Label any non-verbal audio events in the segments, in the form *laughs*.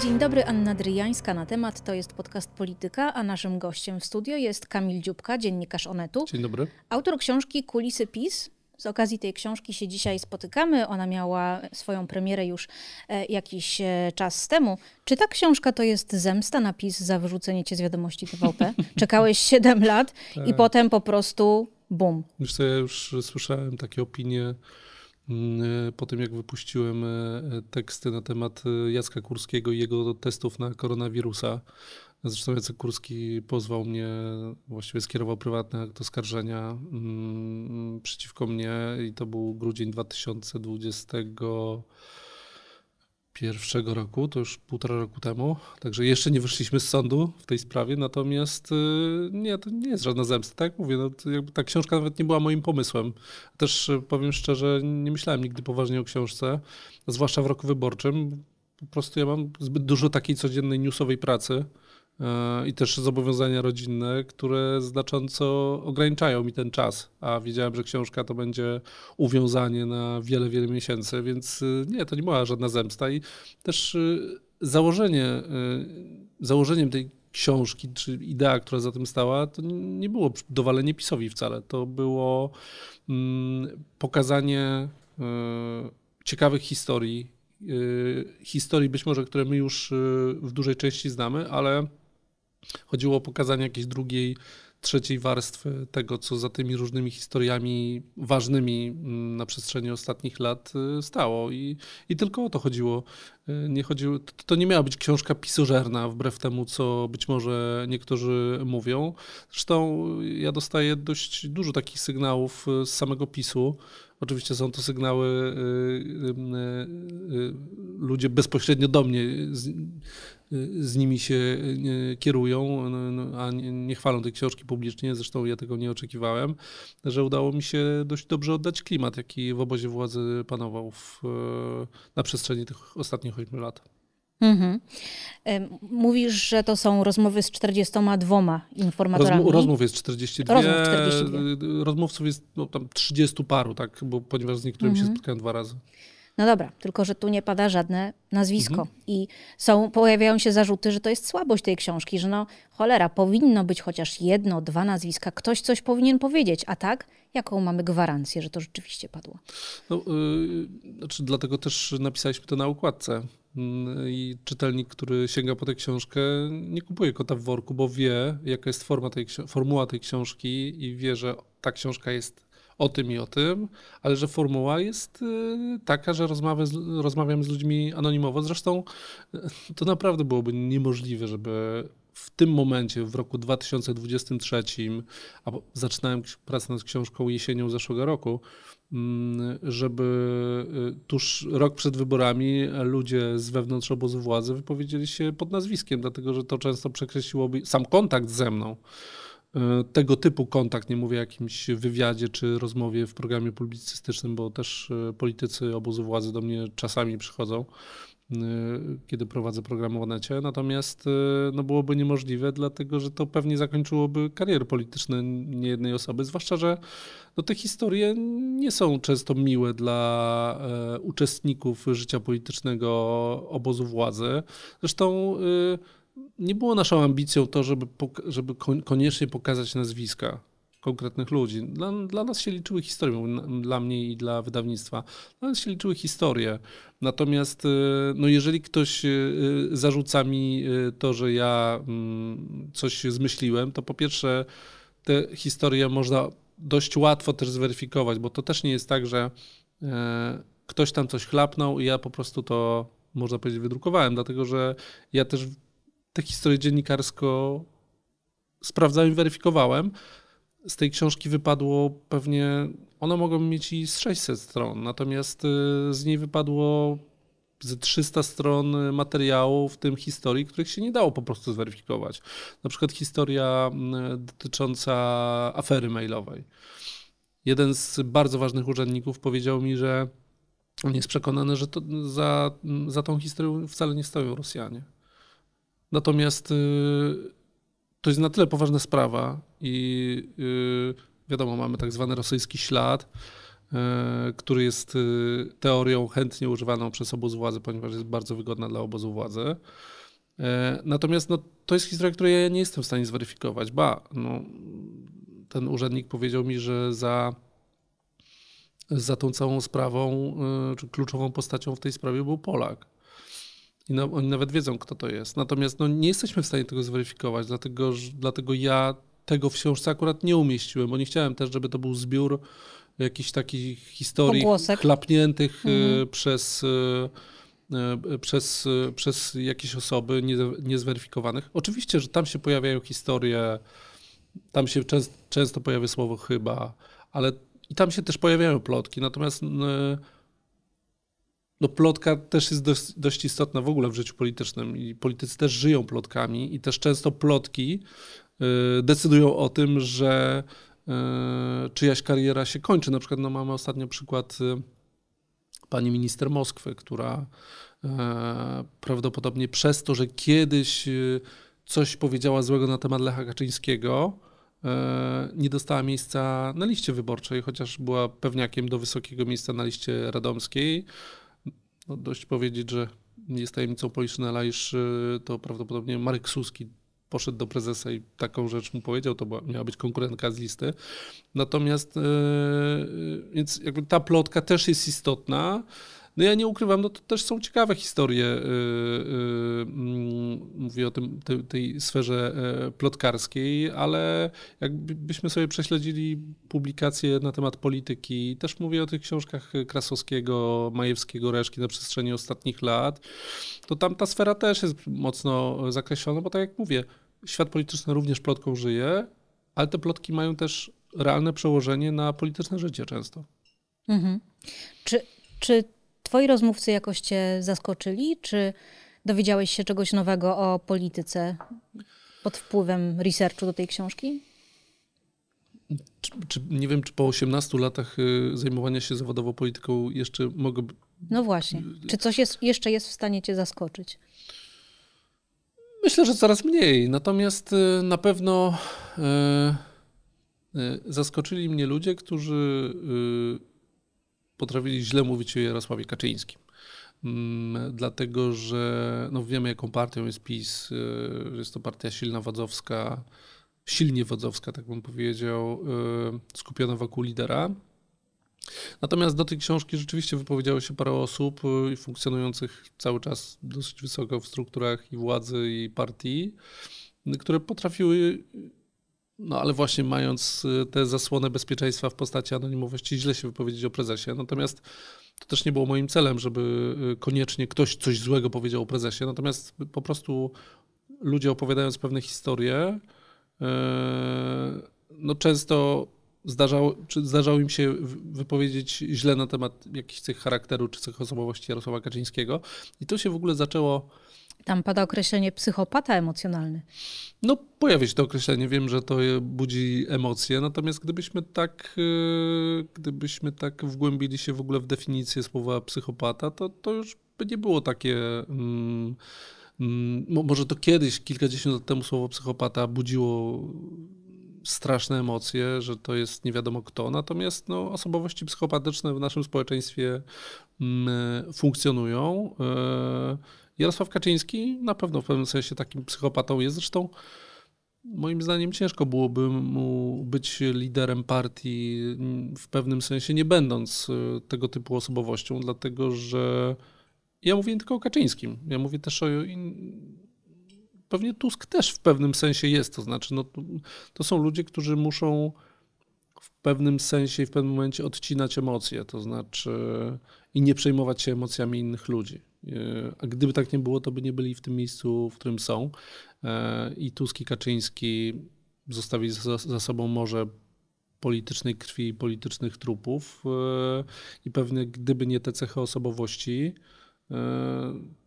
Dzień dobry, Anna Dryjańska na temat. To jest podcast Polityka, a naszym gościem w studio jest Kamil Dziubka, dziennikarz Onetu. Dzień dobry. Autor książki Kulisy PiS. Z okazji tej książki się dzisiaj spotykamy. Ona miała swoją premierę już e, jakiś e, czas temu. Czy ta książka to jest zemsta na PiS za wyrzucenie cię z wiadomości TVP? *laughs* Czekałeś 7 lat i tak. potem po prostu bum. Już, ja już słyszałem takie opinie Mm, y, po tym jak wypuściłem y, teksty na temat y, Jacka Kurskiego i jego testów na koronawirusa. Zresztą Jacek Kurski pozwał mnie, właściwie skierował prywatne akt oskarżenia mm, przeciwko mnie i to był grudzień 2020 pierwszego roku, to już półtora roku temu, także jeszcze nie wyszliśmy z sądu w tej sprawie, natomiast y, nie, to nie jest żadna zemsta, tak jak mówię, no, jakby ta książka nawet nie była moim pomysłem. Też y, powiem szczerze, nie myślałem nigdy poważnie o książce, zwłaszcza w roku wyborczym. Po prostu ja mam zbyt dużo takiej codziennej newsowej pracy, E, i też zobowiązania rodzinne, które znacząco ograniczają mi ten czas, a wiedziałem, że książka to będzie uwiązanie na wiele, wiele miesięcy, więc e, nie, to nie była żadna zemsta i też e, założenie, założeniem tej książki, czy idea, która za tym stała, to nie było dowalenie PiSowi wcale, to było mm, pokazanie ciekawych historii, historii być może, które my już w dużej części znamy, ale Chodziło o pokazanie jakiejś drugiej, trzeciej warstwy tego, co za tymi różnymi historiami ważnymi mm, na przestrzeni ostatnich lat y, stało. I, i tylko o to chodziło. Y, nie chodziło to, to nie miała być książka pisożerna, wbrew temu, co być może niektórzy mówią. Zresztą ja dostaję dość dużo takich sygnałów y, z samego PiSu, Oczywiście są to sygnały y, y, y, ludzie bezpośrednio do mnie z, z nimi się kierują, no, no, a nie chwalą tej książki publicznie, zresztą ja tego nie oczekiwałem, że udało mi się dość dobrze oddać klimat, jaki w obozie władzy panował w, na przestrzeni tych ostatnich ośmiu lat. Mhm. Mówisz, że to są rozmowy z 42 informatorami. Rozm rozmów jest 42, rozmów 42. Y, rozmówców jest no, tam 30 paru, tak? Bo, ponieważ z niektórymi mhm. się spotkałem dwa razy. No dobra, tylko że tu nie pada żadne nazwisko. Mhm. I są, pojawiają się zarzuty, że to jest słabość tej książki, że no cholera, powinno być chociaż jedno, dwa nazwiska, ktoś coś powinien powiedzieć, a tak? Jaką mamy gwarancję, że to rzeczywiście padło? No, yy, znaczy dlatego też napisaliśmy to na układce, Mm, I czytelnik, który sięga po tę książkę, nie kupuje kota w worku, bo wie, jaka jest forma tej, formuła tej książki i wie, że ta książka jest o tym i o tym, ale że formuła jest y, taka, że z, rozmawiam z ludźmi anonimowo. Zresztą y, to naprawdę byłoby niemożliwe, żeby w tym momencie, w roku 2023, a zaczynałem pracę nad książką jesienią zeszłego roku, Mm, żeby y, tuż rok przed wyborami ludzie z wewnątrz obozu władzy wypowiedzieli się pod nazwiskiem, dlatego że to często przekreśliłoby sam kontakt ze mną. Y, tego typu kontakt, nie mówię o jakimś wywiadzie czy rozmowie w programie publicystycznym, bo też y, politycy obozu władzy do mnie czasami przychodzą Y, kiedy prowadzę program o natomiast y, no, byłoby niemożliwe, dlatego że to pewnie zakończyłoby karierę polityczną niejednej osoby, zwłaszcza, że no, te historie nie są często miłe dla y, uczestników życia politycznego obozu władzy. Zresztą nie było naszą ambicją to, żeby, żeby koniecznie pokazać nazwiska konkretnych ludzi. Dla, dla nas się liczyły historie, dla mnie i dla wydawnictwa. Dla nas się liczyły historie. Natomiast y, no jeżeli ktoś y, y, zarzuca mi to, że ja mm, coś zmyśliłem, to po pierwsze te historie można dość łatwo też zweryfikować, bo to też nie jest tak, że e, ktoś tam coś chlapnął i ja po prostu to, można powiedzieć, wydrukowałem, dlatego że ja też te historie dziennikarsko sprawdzałem i weryfikowałem z tej książki wypadło pewnie, one mogą mieć i z 600 stron, natomiast y, z niej wypadło z 300 stron materiału, w tym historii, których się nie dało po prostu zweryfikować. Na przykład historia y, dotycząca afery mailowej. Jeden z bardzo ważnych urzędników powiedział mi, że on jest przekonany, że za, za tą historią wcale nie stoją Rosjanie. Natomiast y, to jest na tyle poważna sprawa i yy, wiadomo, mamy tak zwany rosyjski ślad, yy, który jest yy, teorią chętnie używaną przez obóz władzy, ponieważ jest bardzo wygodna dla obozu władzy. E, natomiast no, to jest historia, której ja nie jestem w stanie zweryfikować. Ba, no, ten urzędnik powiedział mi, że za, za tą całą sprawą, y, czy kluczową postacią w tej sprawie był Polak. I no, oni nawet wiedzą, kto to jest. Natomiast no, nie jesteśmy w stanie tego zweryfikować, dlatego, dlatego ja tego w książce akurat nie umieściłem, bo nie chciałem też, żeby to był zbiór jakichś takich historii Pogłosek. chlapniętych e, mhm. przez, e, e, przez, przez jakieś osoby niezweryfikowanych. Oczywiście, że tam się pojawiają historie, tam się często, często pojawia słowo chyba, ale i tam się też pojawiają plotki. Natomiast no plotka też jest dość, dość istotna w ogóle w życiu politycznym i politycy też żyją plotkami i też często plotki y, decydują o tym, że y, czyjaś kariera się kończy. Na przykład no mamy ostatnio przykład y, pani minister Moskwy, która prawdopodobnie przez to, że kiedyś coś powiedziała złego na temat Lecha Kaczyńskiego, nie dostała miejsca na liście wyborczej, chociaż była pewniakiem do wysokiego miejsca na liście radomskiej no dość powiedzieć, że nie jest tajemnicą Poliszynela, iż y, to prawdopodobnie Marek Suski poszedł do prezesa i taką rzecz mu powiedział, to miała być konkurentka z listy. Natomiast, y, y, więc jakby ta plotka też jest istotna, no ja nie ukrywam, no to też są ciekawe historie, y, y, mm, mówię o tym, tej, tej sferze e, plotkarskiej, ale jakbyśmy sobie prześledzili publikacje na temat polityki, też mówię o tych książkach Krasowskiego, Majewskiego, Reszki na przestrzeni ostatnich lat, to tam ta sfera też jest mocno zakreślona, bo tak jak mówię, świat polityczny również plotką żyje, ale te plotki mają też realne przełożenie na polityczne życie często. Mhm. Czy, czy twoi rozmówcy jakoś cię zaskoczyli? Czy dowiedziałeś się czegoś nowego o polityce pod wpływem researchu do tej książki? Czy, czy, nie wiem, czy po 18 latach y, zajmowania się zawodowo polityką jeszcze mogę. No właśnie. Czy coś jest, jeszcze jest w stanie Cię zaskoczyć? Myślę, że coraz mniej. Natomiast y, na pewno y, zaskoczyli mnie ludzie, którzy potrafili źle mówić o Jarosławie Kaczyńskim. Mm, dlatego, że no wiemy, jaką partią jest PiS. Y, jest to partia silna wadzowska, silnie wadzowska, tak bym powiedział, y, skupiona wokół lidera. Natomiast do tej książki rzeczywiście wypowiedziało się parę osób y, funkcjonujących cały czas dosyć wysoko w strukturach i władzy, i partii, które potrafiły no ale właśnie mając y, tę zasłonę bezpieczeństwa w postaci anonimowości, źle się wypowiedzieć o prezesie. Natomiast to też nie było moim celem, żeby y, koniecznie ktoś coś złego powiedział o prezesie. Natomiast po prostu ludzie opowiadając pewne historie, e, no często zdarzało, czy zdarzało im się wypowiedzieć źle na temat jakichś cech charakteru czy cech osobowości Jarosława Kaczyńskiego. I to się w ogóle zaczęło tam pada określenie psychopata emocjonalny. No, pojawia się to określenie, wiem, że to budzi emocje, natomiast gdybyśmy tak, e, gdybyśmy tak wgłębili się w ogóle w definicję słowa psychopata, to, to już by nie było takie. Mm, mm, może to kiedyś, kilkadziesiąt lat temu, słowo psychopata budziło straszne emocje, że to jest nie wiadomo kto. Natomiast no, osobowości psychopatyczne w naszym społeczeństwie mm, funkcjonują. Yy Jarosław Kaczyński na pewno w pewnym sensie takim psychopatą jest. Zresztą moim zdaniem ciężko byłoby mu być liderem partii w pewnym sensie nie będąc e, tego typu osobowością, dlatego że ja mówię nie tylko o Kaczyńskim, ja mówię też o in... Pewnie Tusk też w pewnym sensie jest, to znaczy no, to są ludzie, którzy muszą w pewnym sensie i w pewnym momencie odcinać emocje, to znaczy i nie przejmować się emocjami innych ludzi. E, a gdyby tak nie było, to by nie byli w tym miejscu, w którym są. E, I Tusk i Kaczyński zostawili za, sobą morze politycznej krwi i politycznych trupów. E, I pewnie gdyby nie te cechy osobowości,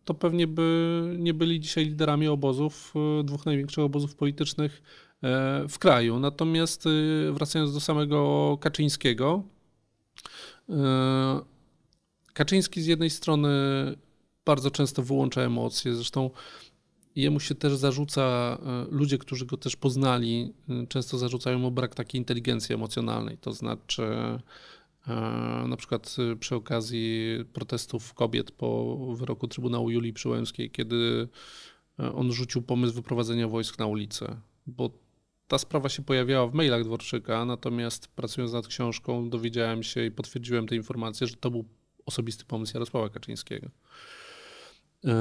to pewnie by nie byli dzisiaj liderami obozów, dwóch największych obozów politycznych w kraju. Natomiast wracając do samego Kaczyńskiego, Kaczyński z jednej strony bardzo często wyłącza emocje. Zresztą jemu się też zarzuca, e, ludzie, którzy go też poznali, e, często zarzucają mu brak takiej inteligencji emocjonalnej. To znaczy, e, na przykład przy okazji protestów kobiet po wyroku Trybunału Julii Przyłębskiej, kiedy on rzucił pomysł wyprowadzenia wojsk na ulicę, bo ta sprawa się pojawiała w mailach Dworczyka, natomiast pracując nad książką dowiedziałem się i potwierdziłem te informacje, że to był osobisty pomysł Jarosława Kaczyńskiego. E,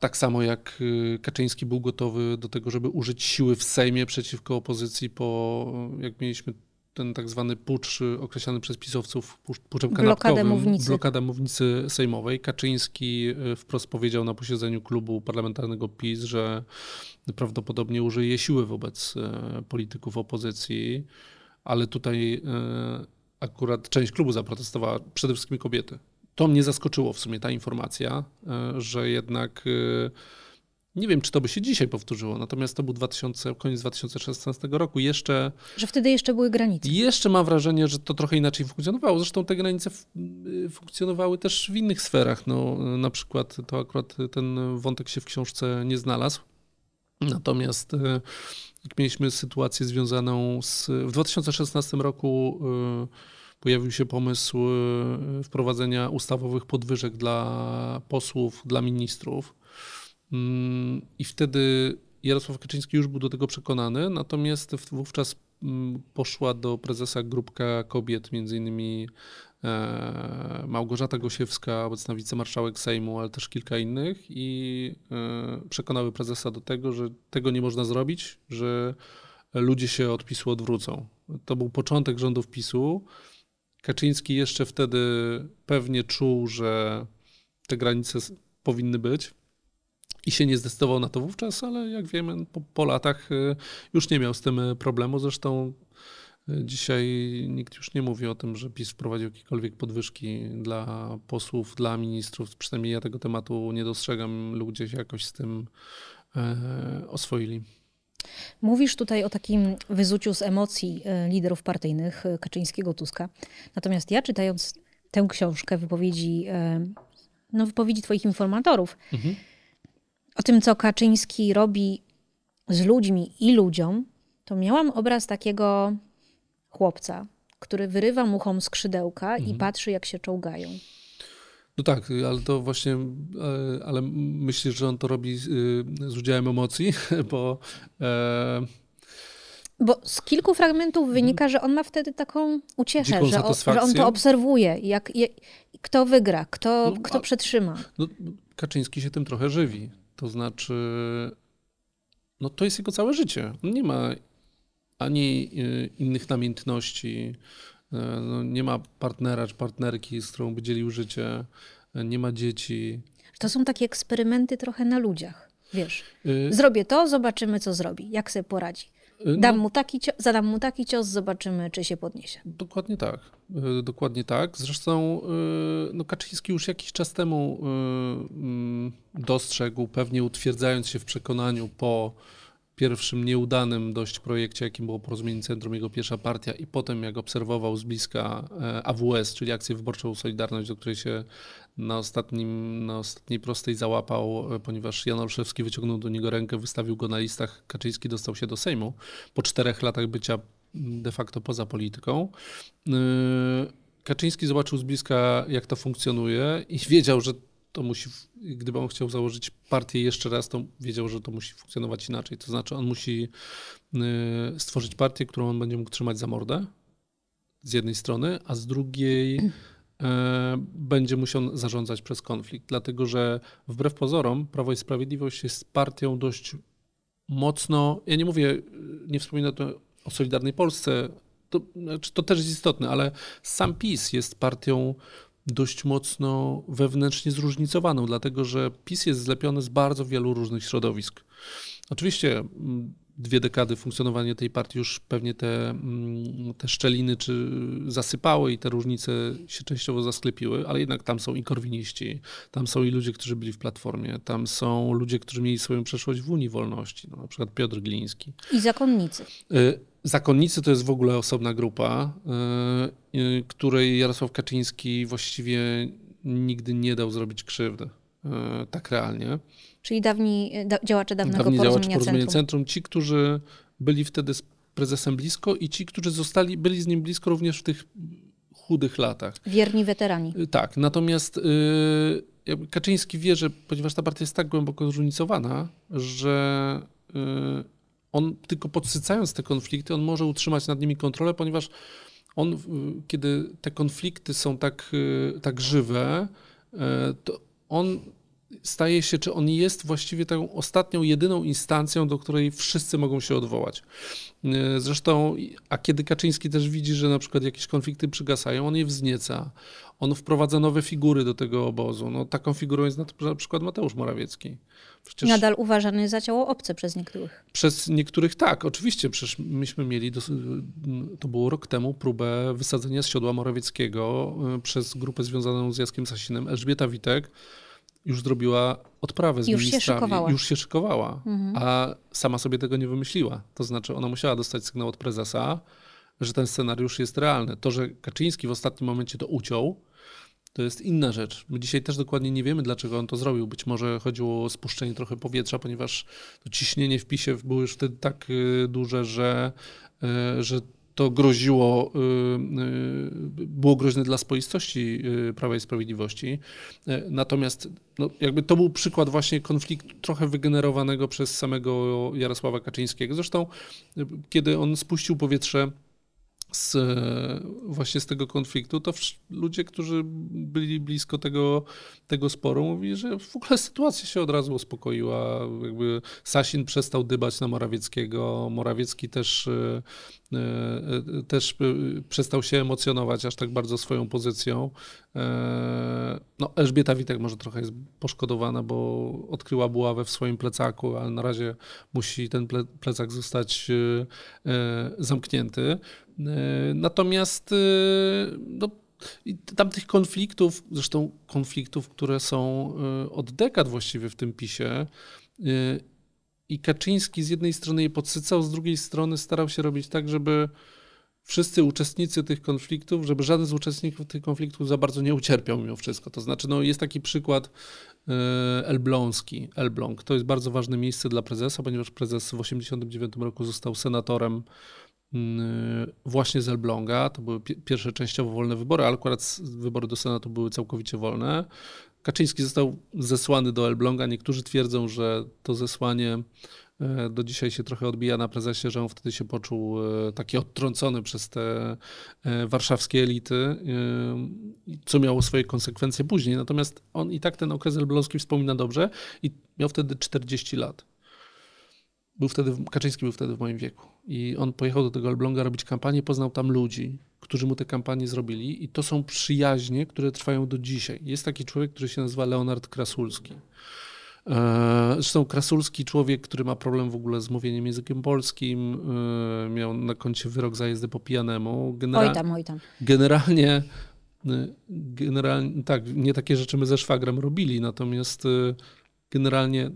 tak samo jak y, Kaczyński był gotowy do tego, żeby użyć siły w Sejmie przeciwko opozycji po, jak mieliśmy ten tak zwany pucz y, określany przez pisowców puczem kanapkowym, blokada mównicy. blokada mównicy sejmowej. Kaczyński y, wprost powiedział na posiedzeniu klubu parlamentarnego PiS, że prawdopodobnie użyje siły wobec polityków opozycji, ale tutaj akurat część klubu zaprotestowała, przede wszystkim kobiety to mnie zaskoczyło w sumie ta informacja, e, że jednak e, nie wiem, czy to by się dzisiaj powtórzyło, natomiast to był 2000, koniec 2016 roku. Jeszcze. Że wtedy jeszcze były granice. Jeszcze mam wrażenie, że to trochę inaczej funkcjonowało. Zresztą te granice y, funkcjonowały też w innych sferach. No, y, na przykład to akurat ten wątek się w książce nie znalazł. Natomiast y, mieliśmy sytuację związaną z. W 2016 roku. Yy, pojawił się pomysł e, wprowadzenia ustawowych podwyżek dla posłów, dla ministrów. Mm, I wtedy Jarosław Kaczyński już był do tego przekonany, natomiast wówczas mm, poszła do prezesa grupka kobiet, między innymi e, Małgorzata Gosiewska, obecna wicemarszałek Sejmu, ale też kilka innych i e, przekonały prezesa do tego, że tego nie można zrobić, że ludzie się od PiSu odwrócą. To był początek rządów PiSu. Kaczyński jeszcze wtedy pewnie czuł, że te granice powinny być i się nie zdecydował na to wówczas, ale jak wiemy, po, po latach y, już nie miał z tym y, problemu. Zresztą y, Dzisiaj nikt już nie mówi o tym, że PiS wprowadził jakiekolwiek podwyżki dla posłów, dla ministrów. Przynajmniej ja tego tematu nie dostrzegam. Ludzie się jakoś z tym oswoili. Mówisz tutaj o takim wyzuciu z emocji e, liderów partyjnych e, Kaczyńskiego, Tuska. Natomiast ja czytając tę książkę, wypowiedzi, e, no wypowiedzi twoich informatorów, mhm. o tym, co Kaczyński robi z ludźmi i ludziom, to miałam obraz takiego chłopca, który wyrywa muchom skrzydełka mhm. i patrzy, jak się czołgają. No tak, ale to właśnie, e, ale myślisz, że on to robi z, e, udziałem emocji, *laughs* bo... E... Bo z kilku fragmentów mhm. wynika, że on ma wtedy taką uciechę, że, o, że, on to obserwuje, jak, jak kto wygra, kto, no, kto przetrzyma. No, Kaczyński się tym trochę żywi. To znaczy, no to jest jego całe życie. On nie ma ani e, innych namiętności, E, no, nie ma partnera czy partnerki, z którą by dzielił życie, e, nie ma dzieci. To są takie eksperymenty trochę na ludziach. Wiesz, e, zrobię to, zobaczymy, co zrobi, jak sobie poradzi. No- Dam no, mu taki cios, zadam mu taki cios, zobaczymy, czy się podniesie. Dokładnie tak. Dokładnie tak. Zresztą no Kaczyński już jakiś czas temu mm, dostrzegł, pewnie utwierdzając się w przekonaniu po pierwszym nieudanym dość projekcie, jakim było Porozumienie Centrum, jego pierwsza partia i potem jak obserwował z bliska e, AWS, czyli Akcję Wyborczą Solidarność, do której się na, ostatnim, na ostatniej prostej załapał, e, ponieważ Jan Olszewski wyciągnął do niego rękę, wystawił go na listach, Kaczyński dostał się do Sejmu po czterech latach bycia mm, de facto poza polityką. E, Kaczyński zobaczył z bliska, jak to funkcjonuje i *laughs* wiedział, że to musi, gdyby on chciał założyć partię jeszcze raz, to wiedział, że to musi funkcjonować inaczej. To znaczy, on musi y, stworzyć partię, którą on będzie mógł trzymać za mordę z jednej strony, a z drugiej e, będzie musiał zarządzać przez konflikt. Dlatego, że wbrew pozorom Prawo i Sprawiedliwość jest partią dość mocno, ja nie mówię, y, nie wspominam to o Solidarnej Polsce, to, znaczy, to też jest istotne, ale sam PiS jest partią dość mocno wewnętrznie zróżnicowaną, dlatego że PiS jest zlepiony z bardzo wielu różnych środowisk. Oczywiście mm, dwie dekady funkcjonowania tej partii już pewnie te, mm, te szczeliny czy zasypały i te różnice się częściowo zasklepiły, ale jednak tam są i korwiniści, tam są i ludzie, którzy byli w Platformie, tam są ludzie, którzy mieli swoją przeszłość w Unii Wolności, no, na przykład Piotr Gliński. I zakonnicy. Y Zakonnicy to jest w ogóle osobna grupa, y, y, której Jarosław Kaczyński właściwie nigdy nie dał zrobić krzywdy. Y, tak realnie. Czyli dawni da, działacze dawnego dawni porozumienia, porozumienia centrum. centrum. Ci, którzy byli wtedy z prezesem blisko i ci, którzy zostali, byli z nim blisko również w tych chudych latach. Wierni weterani. Tak, natomiast Kaczyński wie, że ponieważ ta partia jest tak głęboko zróżnicowana, że on tylko podsycając te konflikty, on może utrzymać nad nimi kontrolę, ponieważ on, kiedy te konflikty są tak, y, tak żywe, y, to on staje się, czy on jest właściwie taką ostatnią, jedyną instancją, do której wszyscy mogą się odwołać. Y, zresztą, a kiedy Kaczyński też widzi, że na przykład jakieś konflikty przygasają, on je wznieca on wprowadza nowe figury do tego obozu. No, taką figurą jest na przykład Mateusz Morawiecki. Przecież Nadal uważany za ciało obce przez niektórych. Przez niektórych tak, oczywiście. Przecież myśmy mieli, to było rok temu, próbę wysadzenia z siodła Morawieckiego y, przez grupę związaną z Jackiem Sasinem. Elżbieta Witek już zrobiła odprawę z już ministrami. Się Już się szykowała. Mhm. A sama sobie tego nie wymyśliła. To znaczy ona musiała dostać sygnał od prezesa, że ten scenariusz jest realny. To, że Kaczyński w ostatnim momencie to uciął, to jest inna rzecz. My dzisiaj też dokładnie nie wiemy, dlaczego on to zrobił. Być może chodziło o spuszczenie trochę powietrza, ponieważ to ciśnienie w PiSie było już wtedy tak y, duże, że, y, że to groziło, y, było groźne dla spoistości Prawa i Sprawiedliwości. Natomiast no, jakby to był przykład właśnie konfliktu trochę wygenerowanego przez samego Jarosława Kaczyńskiego. Zresztą, kiedy on spuścił powietrze z, e, właśnie z tego konfliktu, to ludzie, którzy byli blisko tego, tego sporu, mówili, że w ogóle sytuacja się od razu uspokoiła. Jakby Sasin przestał dybać na Morawieckiego, Morawiecki też e, E, e, też e, przestał się emocjonować aż tak bardzo swoją pozycją. No, Elżbieta Witek może trochę jest poszkodowana, bo odkryła buławę w swoim plecaku, ale na razie musi ten plecak zostać zamknięty. Natomiast no, i tam tych konfliktów, zresztą konfliktów, które są od dekad właściwie w tym pisie, i Kaczyński z jednej strony je podsycał, z drugiej strony starał się robić tak, żeby wszyscy uczestnicy tych konfliktów, żeby żaden z uczestników tych konfliktów za bardzo nie ucierpiał mimo wszystko. To znaczy, no jest taki przykład e, Elbląski, Elbląg. To jest bardzo ważne miejsce dla prezesa, ponieważ prezes w 1989 roku został senatorem mm, e, właśnie z Elbląga. To były pierwsze częściowo wolne wybory, ale akurat wybory do Senatu były całkowicie wolne. Kaczyński został zesłany do Elbląga. Niektórzy twierdzą, że to zesłanie e, do dzisiaj się trochę odbija na prezesie, że on wtedy się poczuł e, taki odtrącony przez te e, warszawskie elity, co miało swoje konsekwencje później. Natomiast on i tak ten okres elbląski wspomina dobrze i miał wtedy 40 lat. Był wtedy, Kaczyński był wtedy w moim wieku. I on pojechał do tego Elbląga robić kampanię, poznał tam ludzi, którzy mu te kampanie zrobili, i to są przyjaźnie, które trwają do dzisiaj. Jest taki człowiek, który się nazywa Leonard Krasulski. E, zresztą Krasulski, człowiek, który ma problem w ogóle z mówieniem językiem polskim, e, miał na koncie wyrok za jezdę po pijanemu. Genera- oj tam, oj tam. Generalnie, e, generalnie, tak, nie takie rzeczy my ze szwagrem robili, natomiast generalnie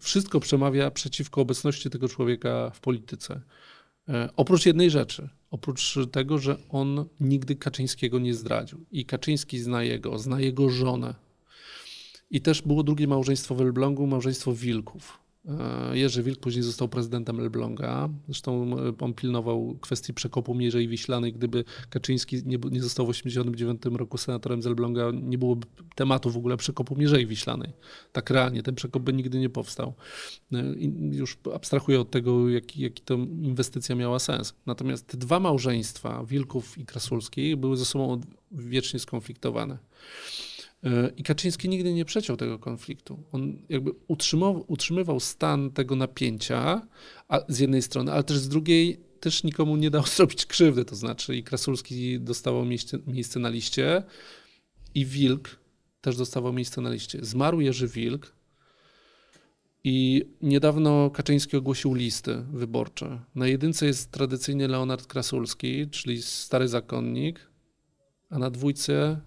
wszystko przemawia przeciwko obecności tego człowieka w polityce. E, oprócz jednej rzeczy, oprócz tego, że on nigdy Kaczyńskiego nie zdradził i Kaczyński zna jego, zna jego żonę. I też było drugie małżeństwo w Elblągu, małżeństwo Wilków. E, Jerzy Wilk później został prezydentem Elbląga. Zresztą e, on pilnował kwestii przekopu Mierzei Wiślanej. Gdyby Kaczyński nie, nie został w 1989 roku senatorem z Elbląga, nie byłoby tematu w ogóle przekopu Mierzei Wiślanej. Tak realnie, ten przekop by nigdy nie powstał. E, I już abstrahuję od tego, jaki, jaki to inwestycja miała sens. Natomiast te dwa małżeństwa, Wilków i Krasulskiej, były ze sobą wiecznie skonfliktowane. E, I Kaczyński nigdy nie przeciął tego konfliktu. On jakby utrzymywał, utrzymywał stan tego napięcia a, z jednej strony, ale też z drugiej też nikomu nie dał *laughs* zrobić krzywdy. To znaczy i Krasulski dostawał miejsce, miejsce na liście i Wilk też dostawał miejsce na liście. Zmarł Jerzy Wilk, i niedawno Kaczyński ogłosił listy wyborcze. Na jedynce jest tradycyjnie Leonard Krasulski, czyli stary zakonnik, a na dwójce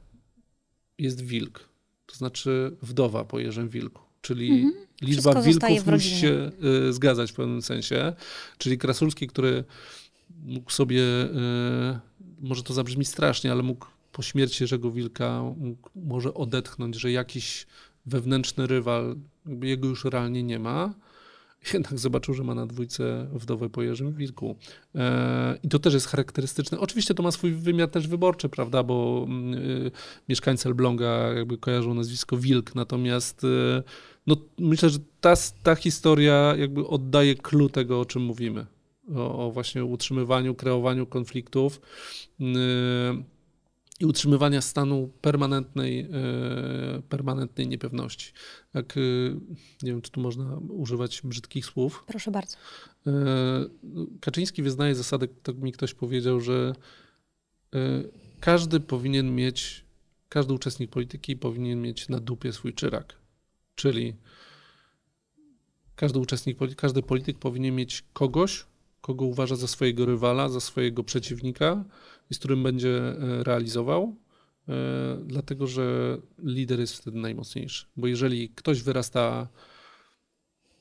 jest wilk, to znaczy wdowa po Jerzym Wilku, czyli mhm. liczba Wszystko wilków musi się y, zgadzać w pewnym sensie. Czyli Krasulski, który mógł sobie, y, może to zabrzmi strasznie, ale mógł po śmierci Jerzego Wilka może odetchnąć, że jakiś wewnętrzny rywal, jego już realnie nie ma, jednak zobaczył, że ma na dwójce wdowę po Jerzym Wilku. E, I to też jest charakterystyczne. Oczywiście to ma swój wymiar też wyborczy, prawda, bo mm, y, mieszkańcy Elbląga jakby kojarzą nazwisko Wilk, natomiast y, no, myślę, że ta, ta historia jakby oddaje clue tego, o czym mówimy. O, o właśnie utrzymywaniu, kreowaniu konfliktów. Y, i utrzymywania stanu permanentnej, e, permanentnej niepewności. Jak, e, nie wiem, czy tu można używać brzydkich słów. Proszę bardzo. E, no, Kaczyński wyznaje zasadę, tak mi ktoś powiedział, że każdy powinien mieć, każdy uczestnik polityki powinien mieć na dupie swój czyrak. Czyli każdy uczestnik, każdy polityk powinien mieć kogoś, kogo uważa za swojego rywala, za swojego przeciwnika, i z którym będzie e, realizował, e, dlatego że lider jest wtedy najmocniejszy. Bo jeżeli ktoś wyrasta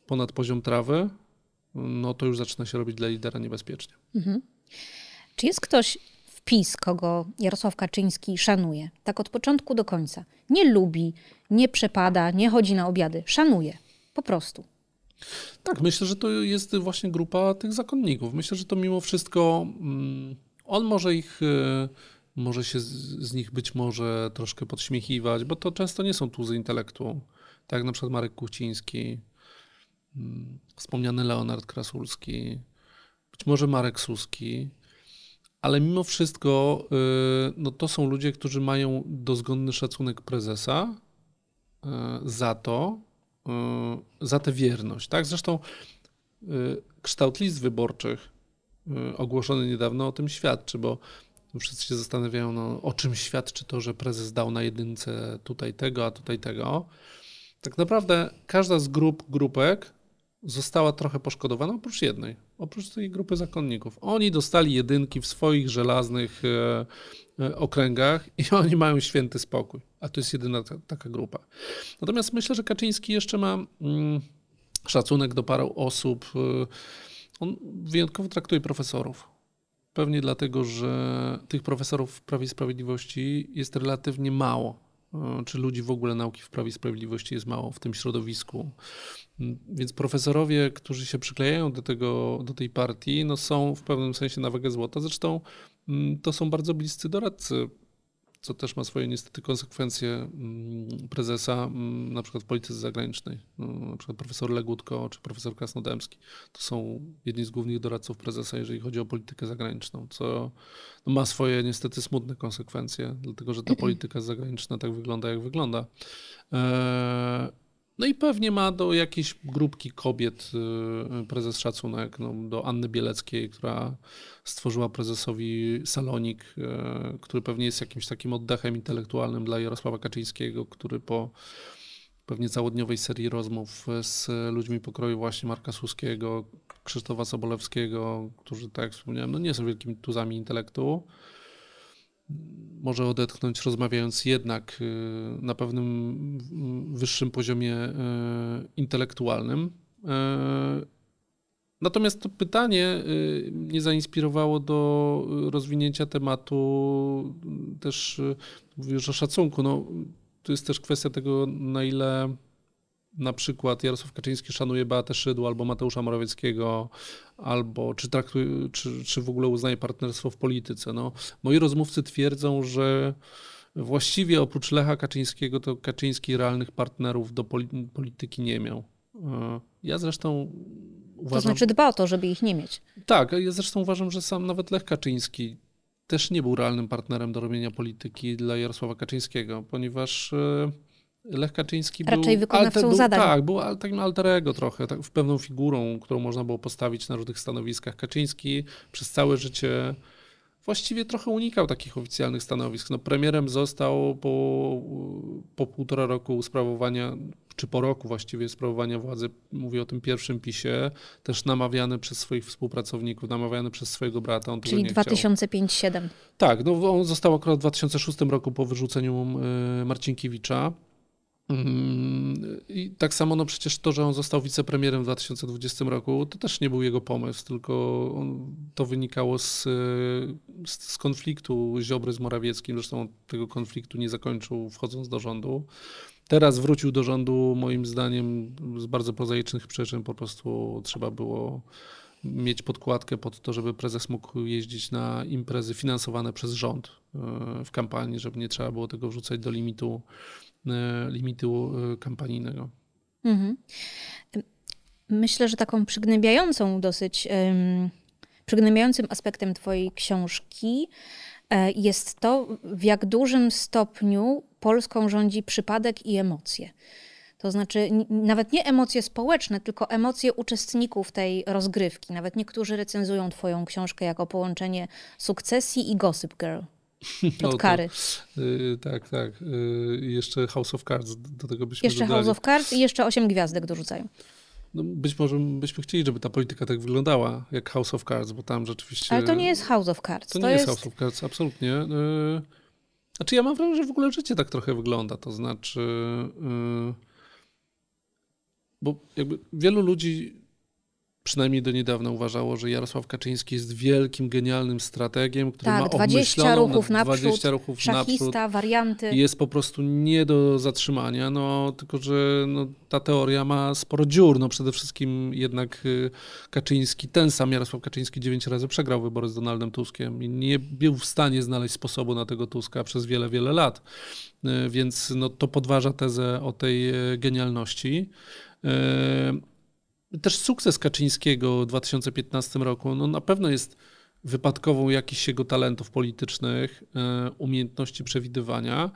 ponad poziom trawy, no to już zaczyna się robić dla lidera niebezpiecznie. Mhm. Czy jest ktoś w PiS, kogo Jarosław Kaczyński szanuje? Tak od początku do końca. Nie lubi, nie przepada, nie chodzi na obiady. Szanuje. Po prostu. Tak, myślę, że to jest właśnie grupa tych zakonników. Myślę, że to mimo wszystko. Mm, on może ich, e, może się z, z nich być może troszkę podśmiechiwać, bo to często nie są tuzy intelektu, tak jak na przykład Marek Kuciński, mm, wspomniany Leonard Krasulski, być może Marek Suski, ale mimo wszystko e, no to są ludzie, którzy mają dozgonny szacunek prezesa e, za to, za tę wierność. Tak? Zresztą kształt list wyborczych Y, ogłoszony niedawno, o tym świadczy, bo wszyscy się zastanawiają, no, o czym świadczy to, że prezes dał na jedynce tutaj tego, a tutaj tego. Tak naprawdę każda z grup, grupek została trochę poszkodowana, oprócz jednej, oprócz tej grupy zakonników. Oni dostali jedynki w swoich żelaznych e, e, okręgach i *laughs* oni mają święty spokój, a to jest jedyna ta, taka grupa. Natomiast myślę, że Kaczyński jeszcze ma mm, szacunek do paru osób. Y, on wyjątkowo traktuje profesorów. Pewnie dlatego, że tych profesorów w Prawie i Sprawiedliwości jest relatywnie mało. E, czy ludzi w ogóle nauki w Prawie i Sprawiedliwości jest mało w tym środowisku. Mm, więc profesorowie, którzy się przyklejają do, tego, do tej partii, no są w pewnym sensie na wagę złota. Zresztą mm, to są bardzo bliscy doradcy co też ma swoje niestety konsekwencje mm, prezesa mm, na przykład w polityce zagranicznej, no, na przykład profesor Legutko czy profesor Krasnodębski. To są jedni z głównych doradców prezesa, jeżeli chodzi o politykę zagraniczną, co no, ma swoje niestety smutne konsekwencje, dlatego że ta polityka zagraniczna tak wygląda, jak wygląda. E, no i pewnie ma do jakiejś grupki kobiet y, prezes szacunek, no, do Anny Bieleckiej, która stworzyła prezesowi salonik, y, który pewnie jest jakimś takim oddechem intelektualnym dla Jarosława Kaczyńskiego, który po pewnie całodniowej serii rozmów y, z ludźmi pokroju właśnie Marka Suskiego, Krzysztofa Sobolewskiego, którzy, tak jak wspomniałem, no nie są wielkimi tuzami intelektu, może odetchnąć, rozmawiając jednak y, na pewnym wyższym poziomie y, intelektualnym. Y, natomiast to pytanie mnie zainspirowało do rozwinięcia tematu też, mówisz o szacunku, no, to jest też kwestia tego, na ile na przykład Jarosław Kaczyński szanuje Beatę Szydło albo Mateusza Morawieckiego, albo czy, traktuje, czy, czy w ogóle uznaje partnerstwo w polityce. No, moi rozmówcy twierdzą, że właściwie oprócz Lecha Kaczyńskiego to Kaczyński realnych partnerów do polityki nie miał. E, ja zresztą uważam... To znaczy dba o to, żeby ich nie mieć. Tak, ja zresztą uważam, że sam nawet Lech Kaczyński też nie był realnym partnerem do robienia polityki dla Jarosława Kaczyńskiego, ponieważ e, Lech Kaczyński Raczej był... Raczej wykonawcą alter, zadań. Tak, był takim alterego trochę, tak, pewną figurą, którą można było postawić na różnych stanowiskach. Kaczyński przez całe życie właściwie trochę unikał takich oficjalnych stanowisk. No, premierem został po, po półtora roku sprawowania, czy po roku właściwie sprawowania władzy, mówię o tym pierwszym pisie, też namawiany przez swoich współpracowników, namawiany przez swojego brata. On Czyli 2005-2007. Tak, no on został akurat w 2006 roku po wyrzuceniu y, Marcinkiewicza. Mm, I tak samo no przecież to, że on został wicepremierem w 2020 roku, to też nie był jego pomysł, tylko on, to wynikało z, z, konfliktu Ziobry z Morawieckim. Zresztą tego konfliktu nie zakończył wchodząc do rządu. Teraz wrócił do rządu, moim zdaniem, z bardzo prozaicznych przyczyn. Po prostu trzeba było mieć podkładkę pod to, żeby prezes mógł jeździć na imprezy finansowane przez rząd e, w kampanii, żeby nie trzeba było tego wrzucać do limitu E, limitu e, kampanijnego. Mhm. Myślę, że taką przygnębiającą dosyć, przygnębiającym aspektem Twojej książki e, jest to, w jak dużym stopniu Polską rządzi przypadek i emocje. To znaczy, nawet nie emocje społeczne, tylko emocje uczestników tej rozgrywki. Nawet niektórzy recenzują Twoją książkę jako połączenie sukcesji i gossip girl. *laughs* Od kary. Yy, tak, tak. Yy, jeszcze House of Cards do tego byśmy Jeszcze dodali. House of Cards i jeszcze osiem gwiazdek dorzucają. No być może byśmy chcieli, żeby ta polityka tak wyglądała, jak House of Cards, bo tam rzeczywiście... Ale to nie jest House of Cards. To, to nie jest House of Cards, absolutnie. Yy, znaczy ja mam wrażenie, że w ogóle życie tak trochę wygląda, to znaczy... Yy, bo jakby wielu ludzi przynajmniej do niedawna uważało, że Jarosław Kaczyński jest wielkim, genialnym strategiem, który tak, ma 20 ruchów na 20 naprzód, ruchów szachista, naprzód. warianty. Jest po prostu nie do zatrzymania, no tylko, że no, ta teoria ma sporo dziur. No przede wszystkim jednak y, Kaczyński, ten sam Jarosław Kaczyński dziewięć razy przegrał wybory z Donaldem Tuskiem i nie był w stanie znaleźć sposobu na tego Tuska przez wiele, wiele lat. Y, więc no, to podważa tezę o tej y, genialności. Też sukces Kaczyńskiego w 2015 roku no na pewno jest wypadkową jakichś jego talentów politycznych, e, umiejętności przewidywania,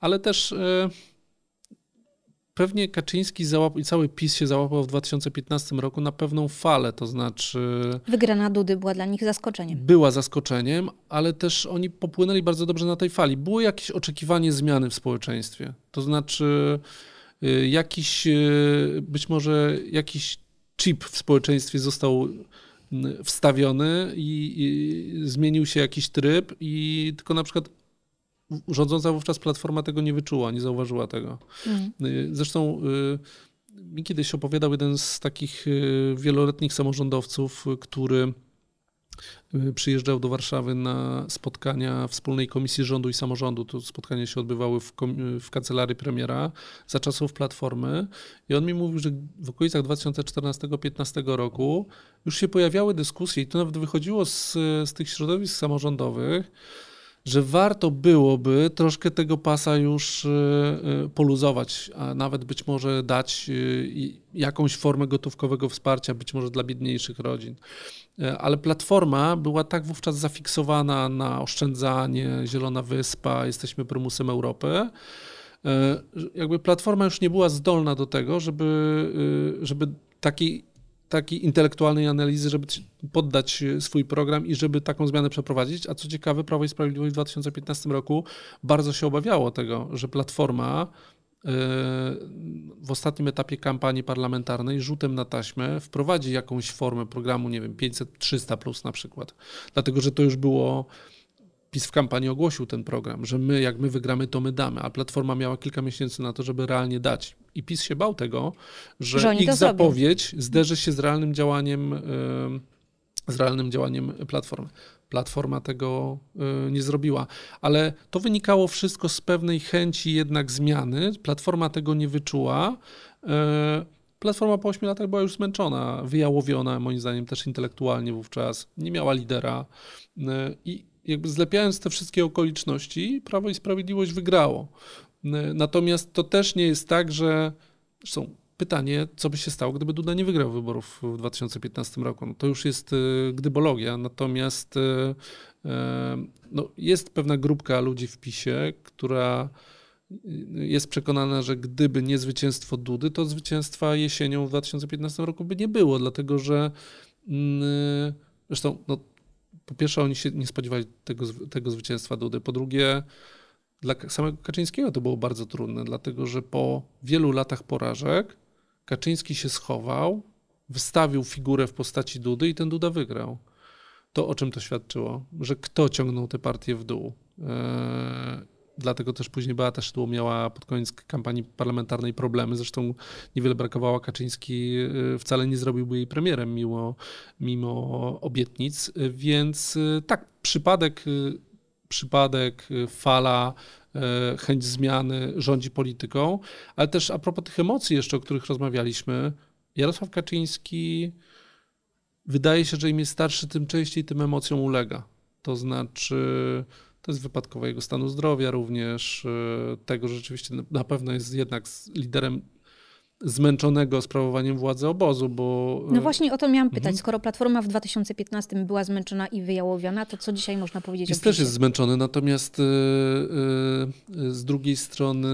ale też e, pewnie Kaczyński i cały PiS się załapał w 2015 roku na pewną falę, to znaczy... Wygrana Dudy była dla nich zaskoczeniem. Była zaskoczeniem, ale też oni popłynęli bardzo dobrze na tej fali. Było jakieś oczekiwanie zmiany w społeczeństwie, to znaczy... Y, jakiś, y, być może jakiś chip w społeczeństwie został wstawiony i, i zmienił się jakiś tryb i tylko na przykład rządząca wówczas platforma tego nie wyczuła, nie zauważyła tego. Mm. Y, zresztą mi kiedyś opowiadał jeden z takich wieloletnich samorządowców, który Y, przyjeżdżał do Warszawy na spotkania wspólnej komisji rządu i samorządu. To spotkanie się odbywały w, y, w, kancelarii premiera za czasów Platformy i on mi mówił, że w okolicach 2014-2015 roku już się pojawiały dyskusje i to nawet wychodziło z, z tych środowisk samorządowych, że warto byłoby troszkę tego pasa już e, e, poluzować, a nawet być może dać e, jakąś formę gotówkowego wsparcia, być może dla biedniejszych rodzin. Ale platforma była tak wówczas zafiksowana na oszczędzanie, Zielona Wyspa, jesteśmy prymusem Europy, jakby platforma już nie była zdolna do tego, żeby, żeby takiej takiej intelektualnej analizy, żeby poddać e, swój program i żeby taką zmianę przeprowadzić. A co ciekawe, Prawo i Sprawiedliwość w 2015 roku bardzo się obawiało tego, że Platforma e, w ostatnim etapie kampanii parlamentarnej rzutem na taśmę wprowadzi jakąś formę programu, nie wiem, 500-300 plus na przykład. Dlatego, że to już było PiS w kampanii ogłosił ten program, że my, jak my wygramy, to my damy, a Platforma miała kilka miesięcy na to, żeby realnie dać. I PiS się bał tego, że, że ich zapowiedź zrobią. zderzy się z realnym działaniem, z realnym działaniem Platformy. Platforma tego e, nie zrobiła, ale to wynikało wszystko z pewnej chęci jednak zmiany. Platforma tego nie wyczuła. E, Platforma po 8 latach była już zmęczona, wyjałowiona, moim zdaniem też intelektualnie wówczas, nie miała lidera e, i jakby zlepiając te wszystkie okoliczności, Prawo i Sprawiedliwość wygrało. Natomiast to też nie jest tak, że są pytanie, co by się stało, gdyby Duda nie wygrał wyborów w 2015 roku. No to już jest y, gdybologia, natomiast y, y, no, jest pewna grupka ludzi w PiSie, która jest przekonana, że gdyby nie zwycięstwo Dudy, to zwycięstwa jesienią w 2015 roku by nie było, dlatego że zresztą no, po pierwsze oni się nie spodziewali tego, tego zwycięstwa Dudy, po drugie dla samego Kaczyńskiego to było bardzo trudne, dlatego że po wielu latach porażek Kaczyński się schował, wystawił figurę w postaci Dudy i ten Duda wygrał. To o czym to świadczyło? Że kto ciągnął tę partię w dół? Yy dlatego też później Beata Szydło miała pod koniec kampanii parlamentarnej problemy. Zresztą niewiele brakowało. Kaczyński y, wcale nie zrobiłby jej premierem mimo, mimo obietnic. Więc y, tak, przypadek, y, przypadek, fala, chęć zmiany rządzi polityką. Ale też a propos tych emocji jeszcze, o których rozmawialiśmy, Jarosław Kaczyński wydaje się, że im jest starszy, tym częściej tym emocjom ulega. To znaczy to jest wypadkowa jego stanu zdrowia również, e, tego, że rzeczywiście na pewno jest jednak liderem zmęczonego sprawowaniem władzy obozu, bo... E, no właśnie o to miałam pytać. Mhm. Skoro Platforma w 2015 była zmęczona i wyjałowiona, to co dzisiaj można powiedzieć o o Jest też jest zmęczony, natomiast yy, yy, z drugiej strony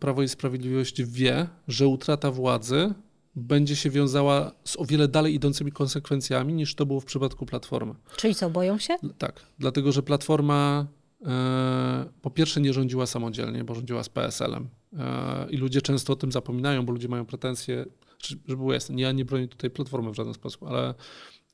Prawo i Sprawiedliwość wie, że utrata władzy będzie się wiązała z o wiele dalej idącymi konsekwencjami niż to było w przypadku Platformy. Czyli co, boją się? Tak, dlatego że Platforma E, po pierwsze nie rządziła samodzielnie, bo rządziła z PSL-em. E, I ludzie często o tym zapominają, bo ludzie mają pretensje, żeby było jasne, ja nie bronię tutaj platformy w żaden sposób, ale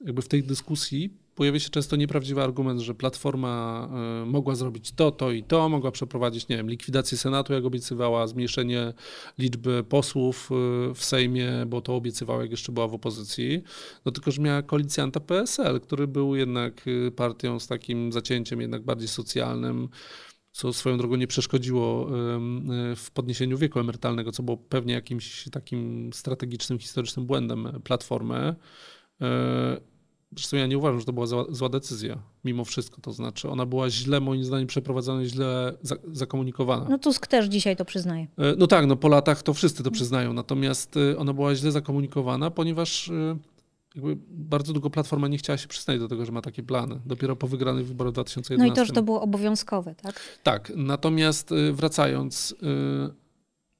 jakby w tej dyskusji pojawia się często nieprawdziwy argument, że Platforma e, mogła zrobić to, to i to, mogła przeprowadzić, nie wiem, likwidację Senatu, jak obiecywała, zmniejszenie liczby posłów e, w Sejmie, bo to obiecywała, jak jeszcze była w opozycji. No tylko, że miała koalicjanta PSL, który był jednak e, partią z takim zacięciem jednak bardziej socjalnym, co swoją drogą nie przeszkodziło w podniesieniu wieku emerytalnego, co było pewnie jakimś takim strategicznym, historycznym błędem Platformy. Zresztą ja nie uważam, że to była zła, zła, decyzja, mimo wszystko. To znaczy, ona była źle, moim zdaniem, przeprowadzona, źle zakomunikowana. No Tusk też dzisiaj to przyznaje. E, no tak, no po latach to wszyscy to przyznają. Natomiast e, ona była źle zakomunikowana, ponieważ e, bardzo długo Platforma nie chciała się przyznać do tego, że ma takie plany. Dopiero po wygranych wyborach w 2011. No i to, że to było obowiązkowe, tak? Tak. Natomiast wracając,